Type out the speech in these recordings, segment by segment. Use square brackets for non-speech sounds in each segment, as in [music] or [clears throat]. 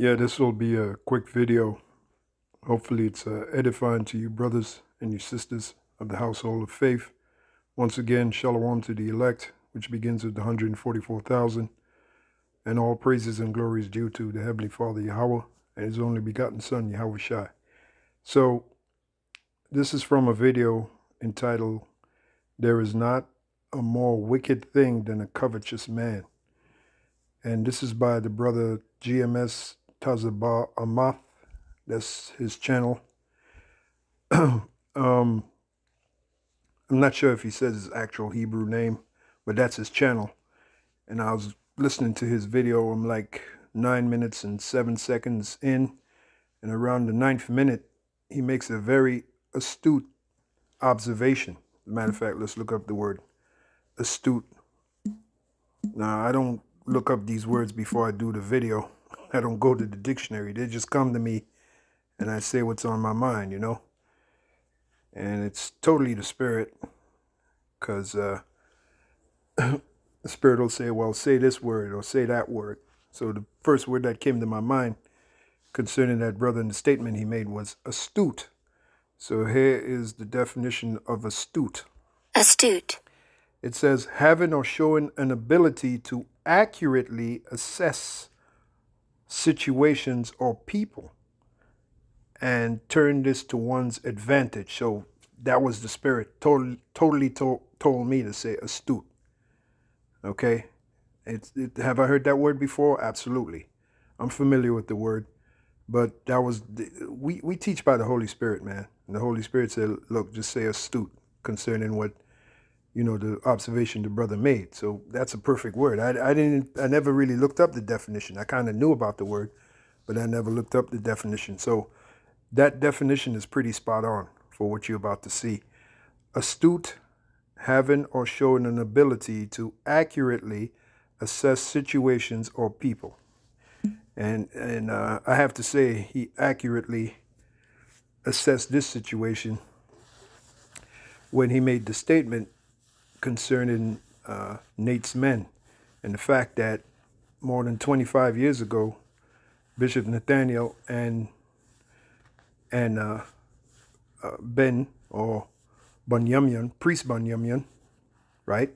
Yeah, this will be a quick video. Hopefully, it's uh, edifying to you, brothers and you, sisters of the household of faith. Once again, shalom to the elect, which begins with the 144,000. And all praises and glories due to the Heavenly Father Yahweh and His only begotten Son, Yahweh Shai. So, this is from a video entitled, There is Not a More Wicked Thing Than a Covetous Man. And this is by the brother GMS Tazaba Amath. That's his channel. [clears throat] um, I'm not sure if he says his actual Hebrew name, but that's his channel. And I was listening to his video. I'm like nine minutes and seven seconds in. And around the ninth minute, he makes a very astute observation. As a matter of fact, let's look up the word astute. Now, I don't look up these words before I do the video. I don't go to the dictionary. They just come to me and I say what's on my mind, you know? And it's totally the spirit because uh, [coughs] the spirit will say, well, say this word or say that word. So the first word that came to my mind concerning that brother and the statement he made was astute. So here is the definition of astute. Astute. It says having or showing an ability to accurately assess situations or people and turn this to one's advantage. So that was the spirit totally, totally to- told me to say astute. Okay. it, have I heard that word before? Absolutely. I'm familiar with the word, but that was, the, we, we teach by the Holy Spirit, man. And the Holy Spirit said, look, just say astute concerning what you know, the observation the brother made. So that's a perfect word. I, I didn't, I never really looked up the definition. I kind of knew about the word, but I never looked up the definition. So that definition is pretty spot on for what you're about to see. Astute, having or showing an ability to accurately assess situations or people. And, and uh, I have to say, he accurately assessed this situation when he made the statement concerning uh, Nate's men and the fact that more than 25 years ago, Bishop Nathaniel and and uh, uh, Ben or Bunyamyan, priest Bunyamyan, right?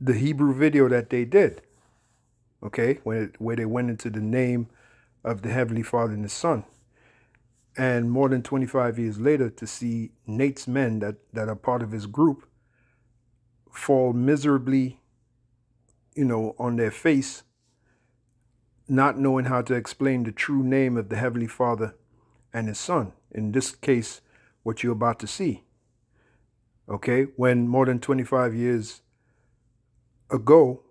The Hebrew video that they did, okay, when it, where they went into the name of the Heavenly Father and the Son. And more than 25 years later, to see Nate's men that, that are part of his group fall miserably, you know, on their face, not knowing how to explain the true name of the Heavenly Father and His Son. In this case, what you're about to see. Okay, when more than 25 years ago,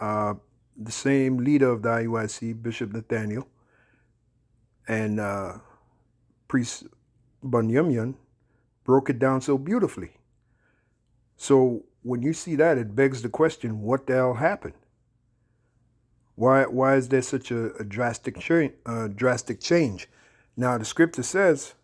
uh, the same leader of the IUIC, Bishop Nathaniel, and uh, priest Bunyamyan broke it down so beautifully. So when you see that, it begs the question, what the hell happened? Why, why is there such a, a drastic, cha- uh, drastic change? Now, the scripture says,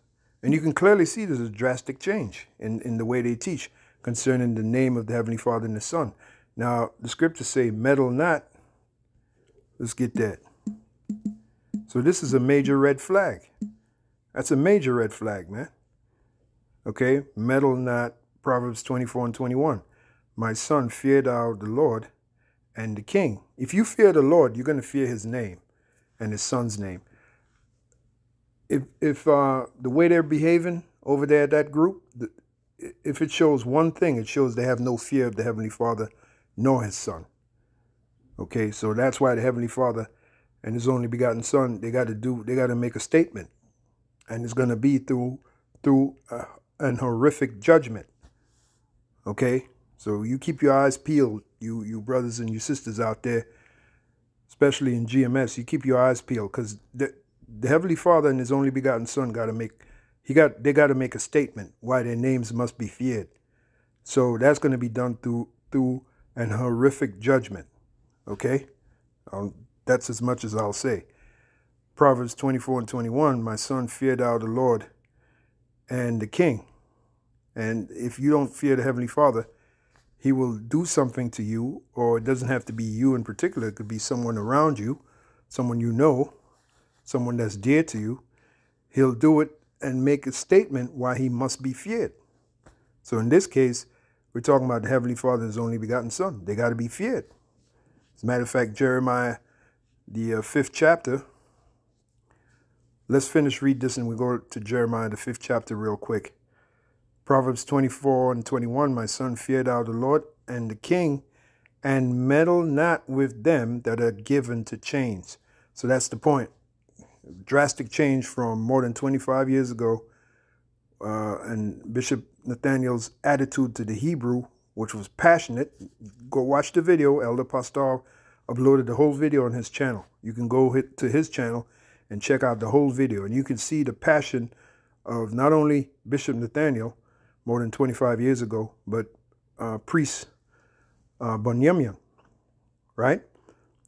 and you can clearly see there's a drastic change in, in the way they teach concerning the name of the Heavenly Father and the Son. Now, the scriptures say, meddle not. Let's get that. So, this is a major red flag. That's a major red flag, man. Okay? Meddle not Proverbs 24 and 21. My son, fear thou the Lord and the king. If you fear the Lord, you're going to fear his name and his son's name. If, if uh, the way they're behaving over there at that group, if it shows one thing, it shows they have no fear of the Heavenly Father nor his son. Okay, so that's why the Heavenly Father and his only begotten son, they got to do, they got to make a statement. And it's going to be through, through uh, an horrific judgment. Okay? So you keep your eyes peeled, you you brothers and your sisters out there, especially in GMS, you keep your eyes peeled because the, the Heavenly Father and His only begotten Son got to make he got they got to make a statement why their names must be feared. So that's going to be done through through an horrific judgment. Okay, um, that's as much as I'll say. Proverbs 24 and 21, my son feared thou the Lord and the king. And if you don't fear the Heavenly Father, He will do something to you, or it doesn't have to be you in particular. It could be someone around you, someone you know, someone that's dear to you. He'll do it and make a statement why He must be feared. So in this case, we're talking about the Heavenly Father's only begotten Son. They got to be feared. As a matter of fact, Jeremiah, the uh, fifth chapter, let's finish read this and we we'll go to Jeremiah, the fifth chapter, real quick. Proverbs 24 and 21 My son, fear thou the Lord and the king, and meddle not with them that are given to chains. So that's the point. Drastic change from more than 25 years ago. Uh, and Bishop Nathaniel's attitude to the Hebrew, which was passionate. Go watch the video. Elder Pastor uploaded the whole video on his channel. You can go to his channel and check out the whole video. And you can see the passion of not only Bishop Nathaniel, more than 25 years ago, but uh, priests, uh, right?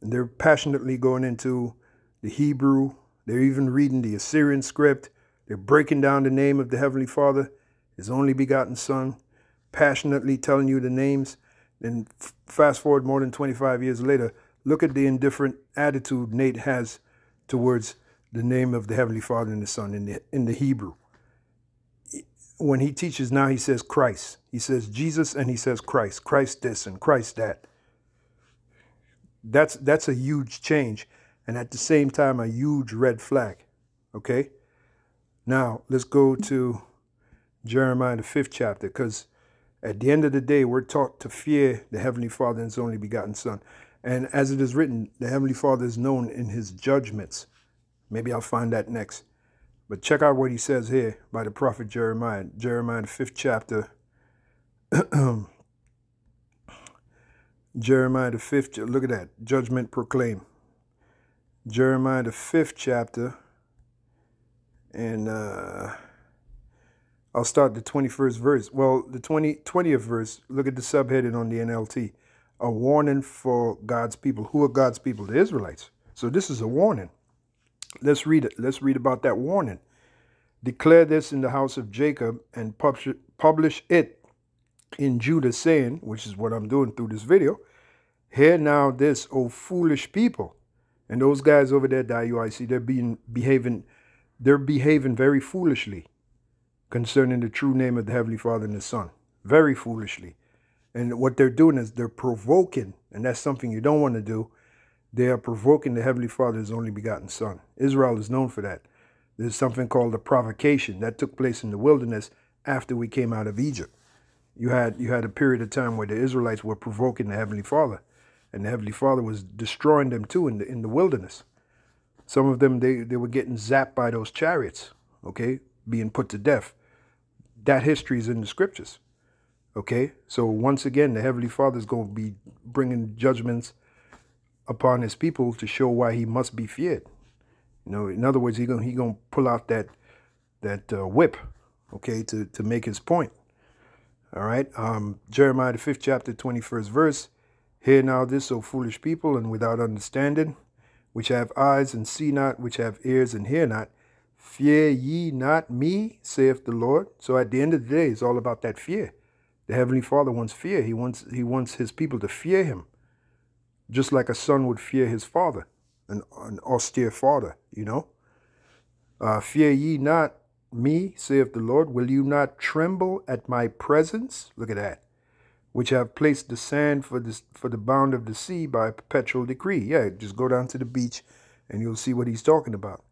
And they're passionately going into the Hebrew. They're even reading the Assyrian script. They're breaking down the name of the Heavenly Father, His only begotten Son, passionately telling you the names. Then fast forward more than 25 years later, look at the indifferent attitude Nate has towards the name of the Heavenly Father and the Son in the, in the Hebrew when he teaches now, he says Christ. He says Jesus and he says Christ, Christ this and Christ that. That's that's a huge change and at the same time a huge red flag. Okay? Now let's go to Jeremiah the fifth chapter, because at the end of the day we're taught to fear the Heavenly Father and his only begotten Son. And as it is written, the Heavenly Father is known in his judgments. Maybe I'll find that next. But check out what he says here by the prophet Jeremiah, Jeremiah, the fifth chapter. [clears throat] Jeremiah, the fifth, look at that, judgment proclaimed. Jeremiah, the fifth chapter, and uh, I'll start the 21st verse. Well, the 20, 20th verse, look at the subheading on the NLT a warning for God's people. Who are God's people? The Israelites. So this is a warning. Let's read it. Let's read about that warning. Declare this in the house of Jacob and publish it in Judah, saying, which is what I'm doing through this video, hear now this, O foolish people. And those guys over there at the IUIC, they're being behaving, they're behaving very foolishly concerning the true name of the Heavenly Father and the Son. Very foolishly. And what they're doing is they're provoking, and that's something you don't want to do. They are provoking the Heavenly Father's only begotten Son. Israel is known for that. There's something called the provocation that took place in the wilderness after we came out of Egypt. You had you had a period of time where the Israelites were provoking the Heavenly Father, and the Heavenly Father was destroying them too in the in the wilderness. Some of them they, they were getting zapped by those chariots, okay, being put to death. That history is in the scriptures. Okay? So once again, the Heavenly Father is going to be bringing judgments upon his people to show why he must be feared. You know, in other words, he gonna he gonna pull out that that uh, whip, okay, to to make his point. All right, um, Jeremiah the fifth chapter, twenty first verse. Hear now this, O foolish people, and without understanding, which have eyes and see not, which have ears and hear not. Fear ye not me, saith the Lord. So at the end of the day, it's all about that fear. The Heavenly Father wants fear. He wants He wants His people to fear Him just like a son would fear his father, an, an austere father, you know. Uh, fear ye not me, saith the Lord. Will you not tremble at my presence? Look at that. Which have placed the sand for, this, for the bound of the sea by perpetual decree. Yeah, just go down to the beach and you'll see what he's talking about.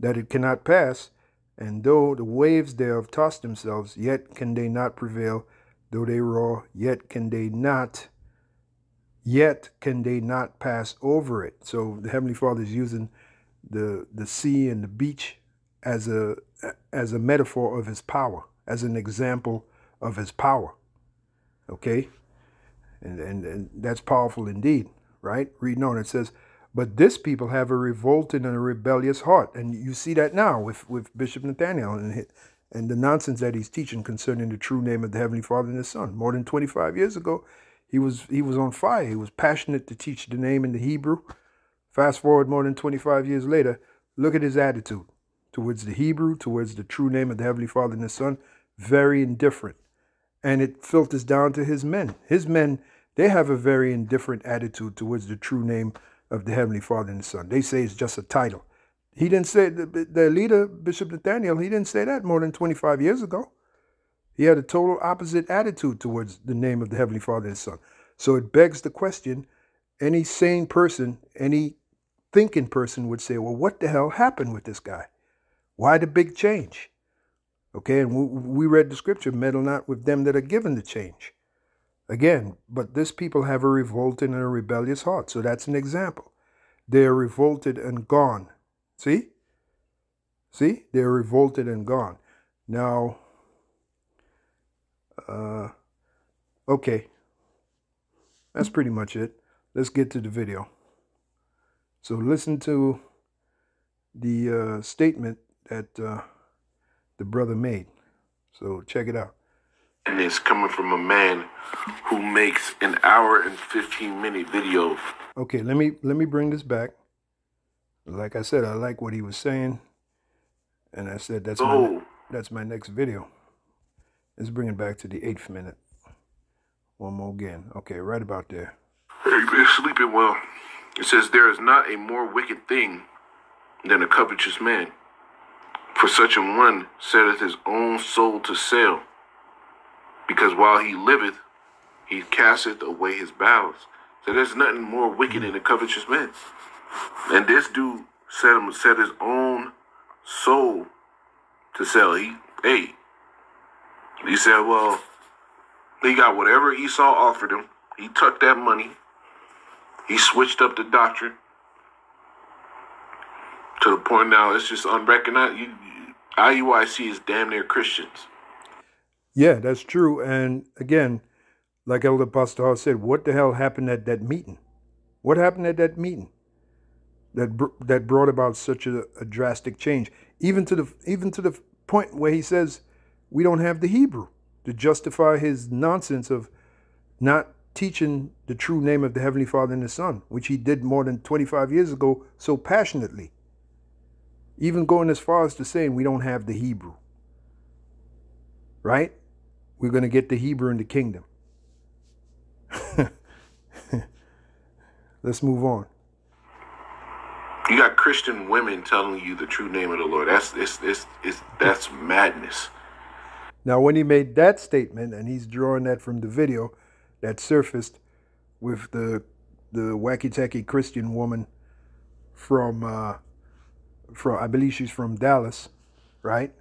That it cannot pass, and though the waves thereof toss themselves, yet can they not prevail. Though they roar, yet can they not yet can they not pass over it. So the Heavenly Father is using the the sea and the beach as a as a metaphor of his power, as an example of his power. Okay? And and, and that's powerful indeed, right? Reading on it says, but this people have a revolting and a rebellious heart. And you see that now with, with Bishop Nathaniel and his, and the nonsense that he's teaching concerning the true name of the Heavenly Father and His Son. More than 25 years ago, he was he was on fire. He was passionate to teach the name in the Hebrew. Fast forward more than 25 years later, look at his attitude towards the Hebrew, towards the true name of the Heavenly Father and the Son, very indifferent. And it filters down to his men. His men, they have a very indifferent attitude towards the true name of the Heavenly Father and the Son. They say it's just a title. He didn't say, the, the leader, Bishop Nathaniel, he didn't say that more than 25 years ago. He had a total opposite attitude towards the name of the Heavenly Father and Son. So it begs the question any sane person, any thinking person would say, well, what the hell happened with this guy? Why the big change? Okay, and we read the scripture, meddle not with them that are given the change. Again, but this people have a revolting and a rebellious heart. So that's an example. They are revolted and gone. See? See? They're revolted and gone. Now, uh, okay. That's pretty much it. Let's get to the video. So listen to the uh, statement that uh, the brother made. So check it out. And it's coming from a man who makes an hour and 15 minute video. Okay, let me let me bring this back. Like I said, I like what he was saying. And I said that's oh. my, that's my next video. Let's bring it back to the eighth minute. One more again. Okay, right about there. Hey, man, sleeping well. It says, There is not a more wicked thing than a covetous man, for such an one setteth his own soul to sell, because while he liveth, he casteth away his bowels. So there's nothing more wicked than a covetous man. And this dude set him set his own soul to sell. He hey, he said, well, he got whatever Esau offered him. He took that money. He switched up the doctrine to the point now it's just unrecognized. You, IUIC is damn near Christians. Yeah, that's true. And again, like Elder Pastor Hall said, what the hell happened at that meeting? What happened at that meeting that br- that brought about such a, a drastic change? Even to the even to the point where he says we don't have the Hebrew to justify his nonsense of not teaching the true name of the Heavenly Father and the Son, which he did more than 25 years ago so passionately. Even going as far as to saying we don't have the Hebrew. Right? We're going to get the Hebrew in the kingdom. [laughs] Let's move on. You got Christian women telling you the true name of the Lord. That's it's, it's, it's, that's madness. Now, when he made that statement, and he's drawing that from the video that surfaced with the the wacky tacky Christian woman from uh, from I believe she's from Dallas, right?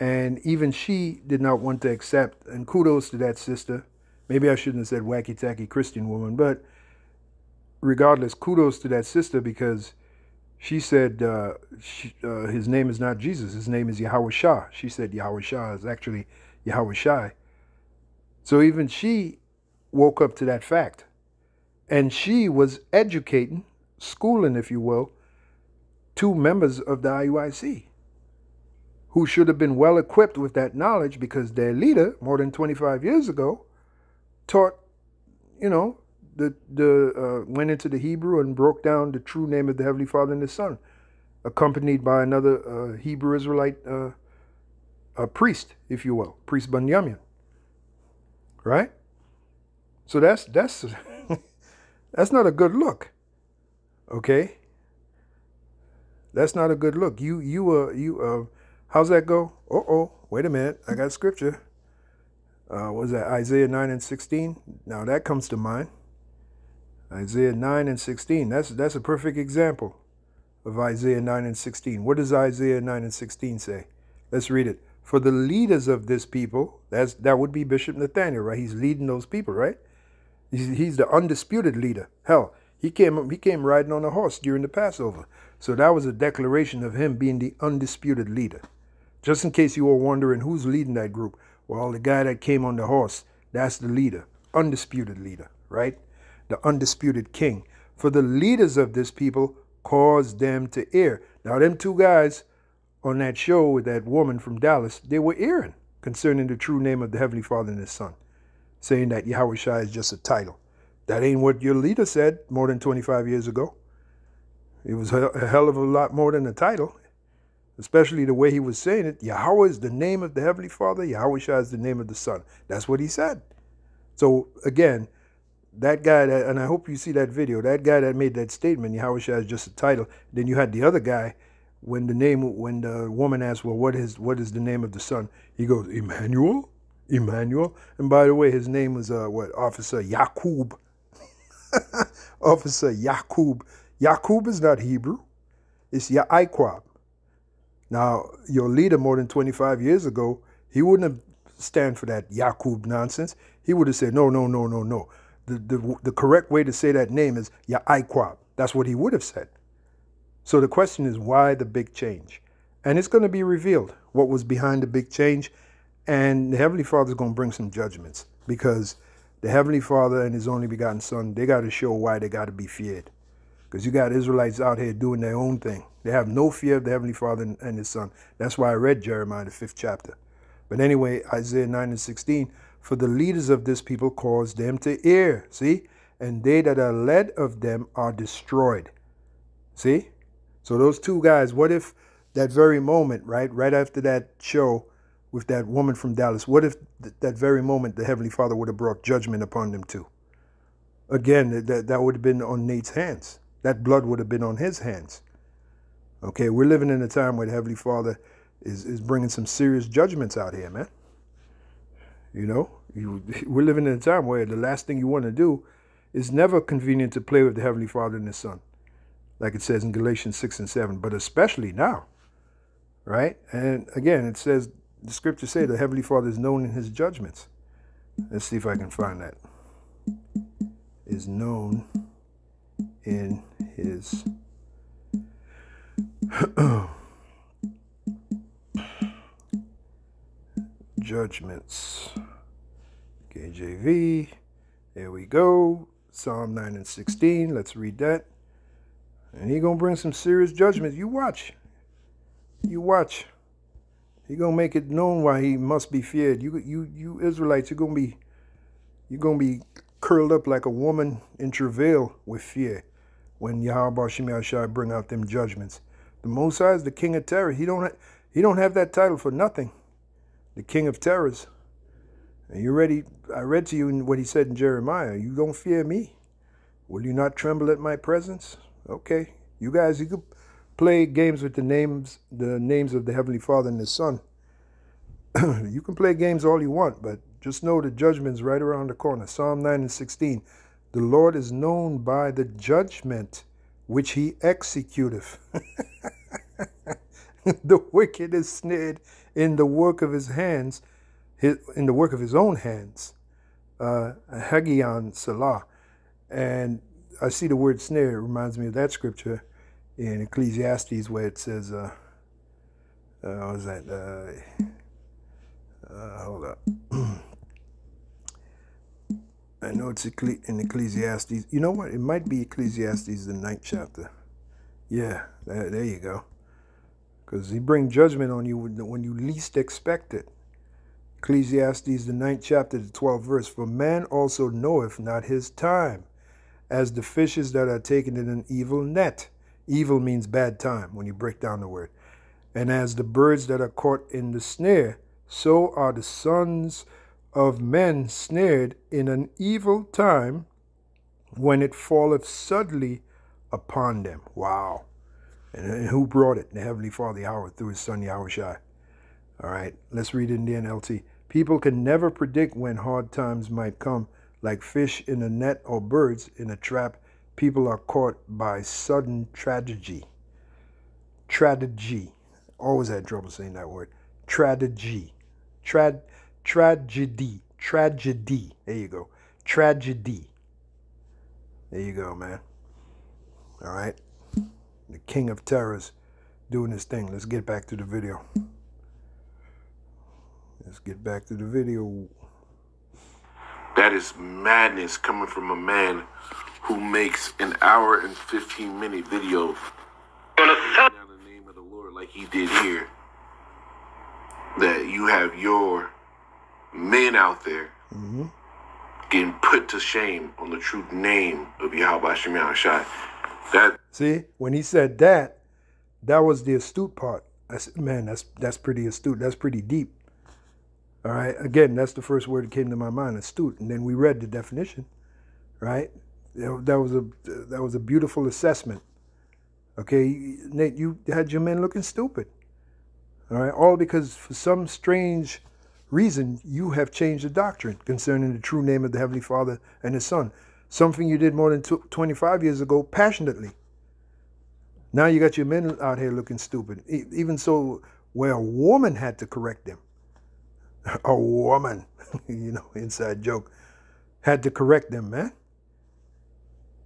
And even she did not want to accept. And kudos to that sister. Maybe I shouldn't have said wacky tacky Christian woman, but regardless, kudos to that sister because she said uh, she, uh, his name is not Jesus. His name is Yahweh Shah. She said Yahweh Shah is actually Yahweh Shai. So even she woke up to that fact. And she was educating, schooling, if you will, two members of the IUIC who should have been well equipped with that knowledge because their leader, more than 25 years ago, taught, you know, the, the uh, went into the Hebrew and broke down the true name of the Heavenly Father and the Son, accompanied by another uh, Hebrew Israelite uh, a priest, if you will, priest Bunyamin. Right. So that's that's [laughs] that's not a good look. Okay. That's not a good look. You you uh you uh how's that go? Uh oh, wait a minute. I got scripture. Uh was that Isaiah 9 and 16? Now that comes to mind. Isaiah 9 and 16. That's, that's a perfect example of Isaiah 9 and 16. What does Isaiah 9 and 16 say? Let's read it. For the leaders of this people, that's, that would be Bishop Nathaniel, right? He's leading those people, right? He's, he's the undisputed leader. Hell, he came, he came riding on a horse during the Passover. So that was a declaration of him being the undisputed leader. Just in case you were wondering who's leading that group, well, the guy that came on the horse, that's the leader, undisputed leader, right? the undisputed king. For the leaders of this people caused them to err. Now, them two guys on that show with that woman from Dallas, they were erring concerning the true name of the Heavenly Father and His Son, saying that Yahweh Shai is just a title. That ain't what your leader said more than 25 years ago. It was a hell of a lot more than a title, especially the way he was saying it. Yahweh is the name of the Heavenly Father, Yahweh Shai is the name of the Son. That's what he said. So again, that guy that, and I hope you see that video, that guy that made that statement, Yahushua is just a title. Then you had the other guy when the name when the woman asked, Well, what is what is the name of the son? He goes, Emmanuel? Emmanuel. And by the way, his name was uh, what, Officer Yakub. [laughs] Officer Yakub. Yakub is not Hebrew. It's Yaiquab. Now, your leader more than 25 years ago, he wouldn't have stand for that Yakub nonsense. He would have said, no, no, no, no, no. The, the, the correct way to say that name is Ya'aiquab. That's what he would have said. So the question is, why the big change? And it's going to be revealed what was behind the big change. And the Heavenly Father is going to bring some judgments because the Heavenly Father and His only begotten Son, they got to show why they got to be feared. Because you got Israelites out here doing their own thing. They have no fear of the Heavenly Father and His Son. That's why I read Jeremiah, the fifth chapter. But anyway, Isaiah 9 and 16, for the leaders of this people cause them to err. See? And they that are led of them are destroyed. See? So those two guys, what if that very moment, right? Right after that show with that woman from Dallas, what if th- that very moment the Heavenly Father would have brought judgment upon them too? Again, th- that, that would have been on Nate's hands. That blood would have been on his hands. Okay, we're living in a time where the Heavenly Father is, is bringing some serious judgments out here, man. You know, you, [laughs] we're living in a time where the last thing you want to do is never convenient to play with the Heavenly Father and His Son, like it says in Galatians 6 and 7, but especially now, right? And again, it says, the scriptures say the Heavenly Father is known in His judgments. Let's see if I can find that. Is known in His. [clears throat] judgments. KJV, there we go. Psalm 9 and 16, let's read that. And he going to bring some serious judgments. You watch. You watch. He going to make it known why he must be feared. You you you Israelites, you're going to be you're going to be curled up like a woman in travail with fear when Yahweh Shai bring out them judgments. The Most is the King of Terror. He don't ha- he don't have that title for nothing the king of terrors. And you ready? I read to you what he said in Jeremiah. You don't fear me. Will you not tremble at my presence? Okay, you guys, you could play games with the names, the names of the heavenly Father and the Son. [clears throat] you can play games all you want, but just know the judgment's right around the corner. Psalm nine and sixteen: The Lord is known by the judgment which He executeth. [laughs] [laughs] the wicked is snared in the work of his hands, his, in the work of his own hands. Uh, Hagion Salah. And I see the word snare. It reminds me of that scripture in Ecclesiastes where it says, uh, uh, what was that? Uh, uh, hold up. [clears throat] I know it's in Ecclesiastes. You know what? It might be Ecclesiastes, the ninth chapter. Yeah, there, there you go. Because he bring judgment on you when you least expect it. Ecclesiastes, the ninth chapter, the 12th verse. For man also knoweth not his time, as the fishes that are taken in an evil net. Evil means bad time when you break down the word. And as the birds that are caught in the snare, so are the sons of men snared in an evil time when it falleth suddenly upon them. Wow. And who brought it? The Heavenly Father, Yahweh, through his son Yahushai. All right, let's read it in the NLT. People can never predict when hard times might come. Like fish in a net or birds in a trap, people are caught by sudden tragedy. Tragedy. Always had trouble saying that word. Tragedy. Trad tragedy. Tragedy. There you go. Tragedy. There you go, man. All right the king of terrorists doing his thing. Let's get back to the video. Let's get back to the video. That is madness coming from a man who makes an hour and 15 minute video down the name of the Lord like he did here. That you have your men out there mm-hmm. getting put to shame on the true name of Yahweh Shemiah Shai. That see when he said that, that was the astute part. I said, man, that's that's pretty astute. That's pretty deep. All right. Again, that's the first word that came to my mind, astute. And then we read the definition, right? That was a that was a beautiful assessment. Okay, Nate, you had your men looking stupid. All right, all because for some strange reason you have changed the doctrine concerning the true name of the Heavenly Father and His Son something you did more than 25 years ago passionately. Now you got your men out here looking stupid. even so, where a woman had to correct them, [laughs] a woman, [laughs] you know, inside joke, had to correct them, man.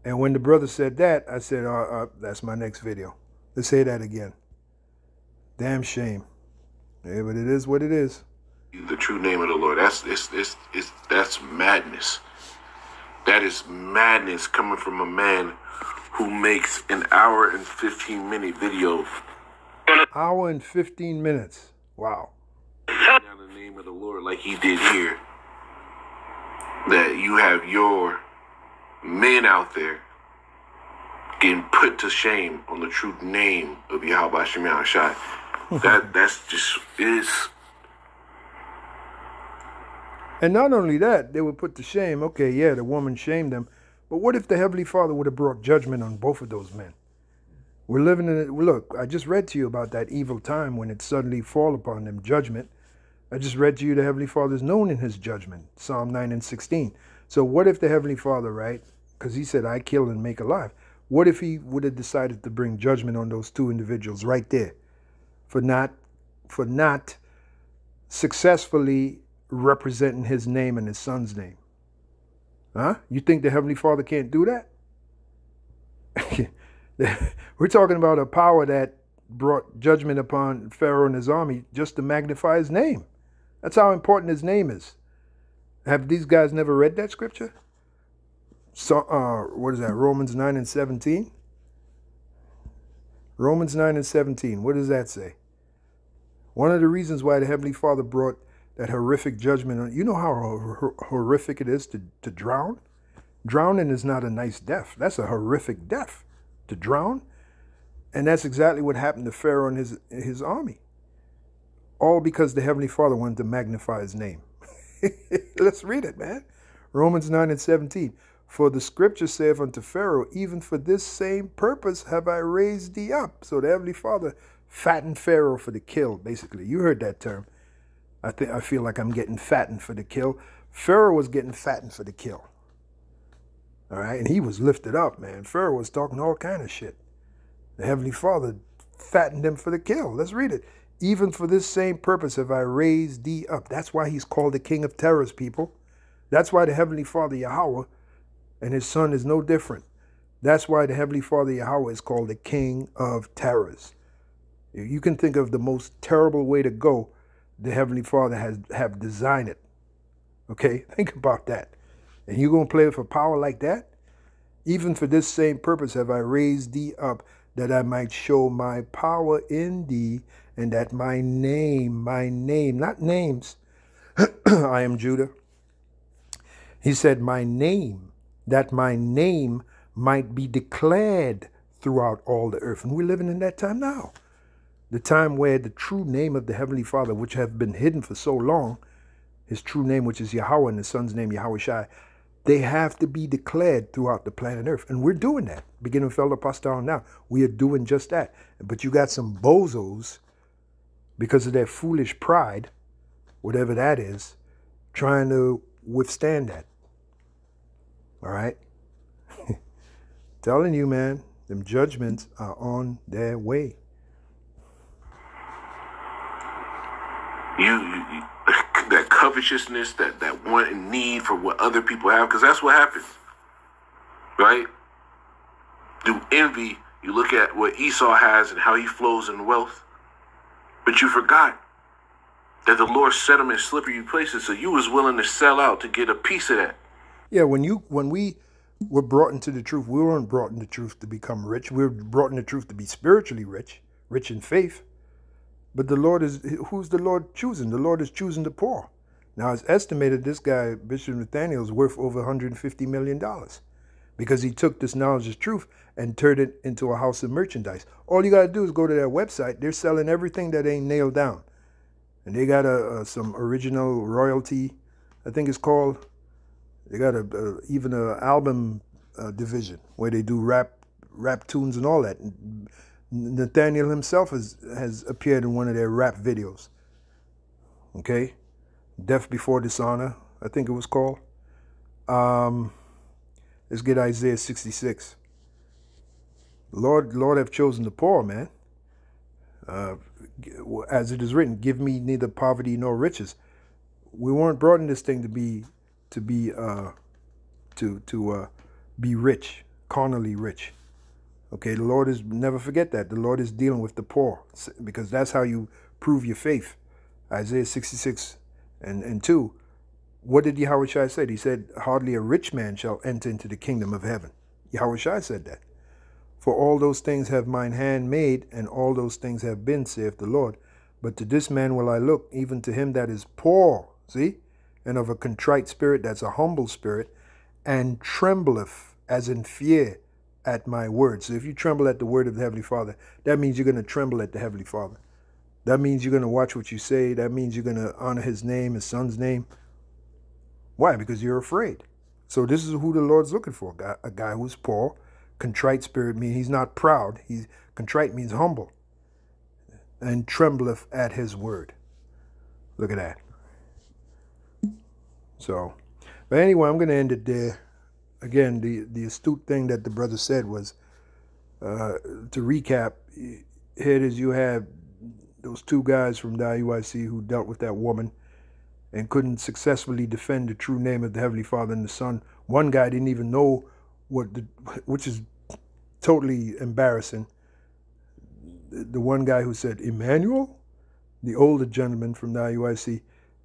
And when the brother said that, I said, oh, uh, that's my next video. Let's say that again. Damn shame. Yeah, but it is what it is. The true name of the Lord. That's it's, it's, it's, that's madness. That is madness coming from a man who makes an hour and 15 minute video. Hour and 15 minutes. Wow. Down the name of the Lord, like he did here. That you have your men out there getting put to shame on the true name of Yahweh Shemai Shai. [laughs] That that's just is and not only that, they were put to shame. Okay, yeah, the woman shamed them. But what if the Heavenly Father would have brought judgment on both of those men? We're living in it. Look, I just read to you about that evil time when it suddenly fall upon them, judgment. I just read to you the Heavenly Father is known in his judgment, Psalm 9 and 16. So what if the Heavenly Father, right? Because he said, I kill and make alive. What if he would have decided to bring judgment on those two individuals right there for not for not successfully representing his name and his son's name. Huh? You think the Heavenly Father can't do that? [laughs] We're talking about a power that brought judgment upon Pharaoh and his army just to magnify his name. That's how important his name is. Have these guys never read that scripture? So, uh, what is that? Romans 9 and 17? Romans 9 and 17. What does that say? One of the reasons why the Heavenly Father brought that horrific judgment. You know how horrific it is to, to drown? Drowning is not a nice death. That's a horrific death to drown. And that's exactly what happened to Pharaoh and his, his army. All because the Heavenly Father wanted to magnify his name. [laughs] Let's read it, man. Romans 9 and 17. For the scripture saith unto Pharaoh, Even for this same purpose have I raised thee up. So the Heavenly Father fattened Pharaoh for the kill, basically. You heard that term. I think I feel like I'm getting fattened for the kill. Pharaoh was getting fattened for the kill. All right, and he was lifted up, man. Pharaoh was talking all kind of shit. The Heavenly Father fattened him for the kill. Let's read it. Even for this same purpose have I raised thee up. That's why he's called the King of Terrors, people. That's why the Heavenly Father Yahweh and his son is no different. That's why the Heavenly Father Yahweh is called the King of Terrors. You can think of the most terrible way to go the Heavenly Father has have designed it. Okay, think about that. And you're gonna play with a power like that? Even for this same purpose have I raised thee up, that I might show my power in thee, and that my name, my name, not names, [clears throat] I am Judah. He said, My name, that my name might be declared throughout all the earth. And we're living in that time now the time where the true name of the Heavenly Father, which have been hidden for so long, his true name, which is Yahweh, and his son's name, Yahweh Shai, they have to be declared throughout the planet Earth. And we're doing that, beginning with Elder Pastor now. We are doing just that. But you got some bozos, because of their foolish pride, whatever that is, trying to withstand that. All right? [laughs] Telling you, man, them judgments are on their way. you [laughs] that covetousness, that that want and need for what other people have, because that's what happens, right? Through envy, you look at what Esau has and how he flows in wealth, but you forgot that the Lord set him in slippery places, so you was willing to sell out to get a piece of that. Yeah, when you when we were brought into the truth, we weren't brought into truth to become rich. We were brought into truth to be spiritually rich, rich in faith. But the Lord is, who's the Lord choosing? The Lord is choosing the poor. Now, it's estimated this guy, Bishop Nathaniel, is worth over $150 million because he took this knowledge of truth and turned it into a house of merchandise. All you got to do is go to their website. They're selling everything that ain't nailed down. And they got a, a some original royalty, I think it's called. They got a, a even an album uh, division where they do rap rap tunes and all that. And Nathaniel himself has, has appeared in one of their rap videos. Okay? Death Before Dishonor, I think it was called. Um, let's get Isaiah 66. Lord, Lord have chosen the poor, man. Uh, as it is written, give me neither poverty nor riches. We weren't brought in this thing to be, to be, uh, to to uh, be rich, carnally rich. Okay, the Lord is never forget that. The Lord is dealing with the poor because that's how you prove your faith. Isaiah 66 and, and 2. What did Yahweh Shai say? He said, Hardly a rich man shall enter into the kingdom of heaven. Yahweh Shai said that. For all those things have mine hand made, and all those things have been, saith the Lord. But to this man will I look, even to him that is poor, see, and of a contrite spirit, that's a humble spirit, and trembleth as in fear at my word. So if you tremble at the word of the Heavenly Father, that means you're going to tremble at the Heavenly Father. That means you're going to watch what you say. That means you're going to honor his name, his son's name. Why? Because you're afraid. So this is who the Lord's looking for a guy, who's poor. Contrite spirit means he's not proud. He's Contrite means humble and trembleth at his word. Look at that. So, but anyway, I'm going to end it there again, the, the astute thing that the brother said was uh, to recap, here is you have those two guys from the IUIC who dealt with that woman and couldn't successfully defend the true name of the Heavenly Father and the Son. One guy didn't even know what the, which is totally embarrassing. The one guy who said Emmanuel, the older gentleman from the IUIC,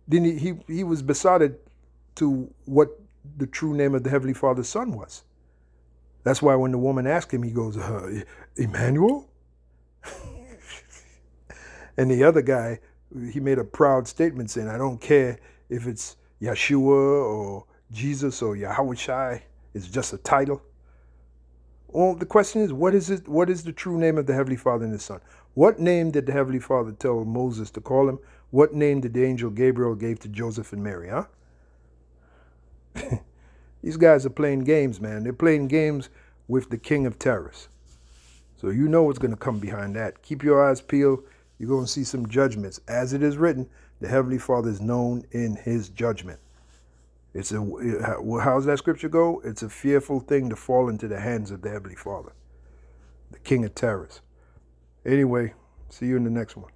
didn't he, he, he was besotted to what the true name of the Heavenly Father's Son was. That's why when the woman asked him, he goes, uh, Emmanuel? [laughs] and the other guy, he made a proud statement saying, I don't care if it's Yeshua or Jesus or Yahweh Shai, it's just a title. Well, the question is, what is it? What is the true name of the Heavenly Father and His Son? What name did the Heavenly Father tell Moses to call him? What name did the angel Gabriel gave to Joseph and Mary? Huh? [laughs] These guys are playing games, man. They're playing games with the king of terrorists. So you know what's going to come behind that. Keep your eyes peeled. You're going to see some judgments. As it is written, the Heavenly Father is known in his judgment. It's a, how's that scripture go? It's a fearful thing to fall into the hands of the Heavenly Father, the king of terrorists. Anyway, see you in the next one.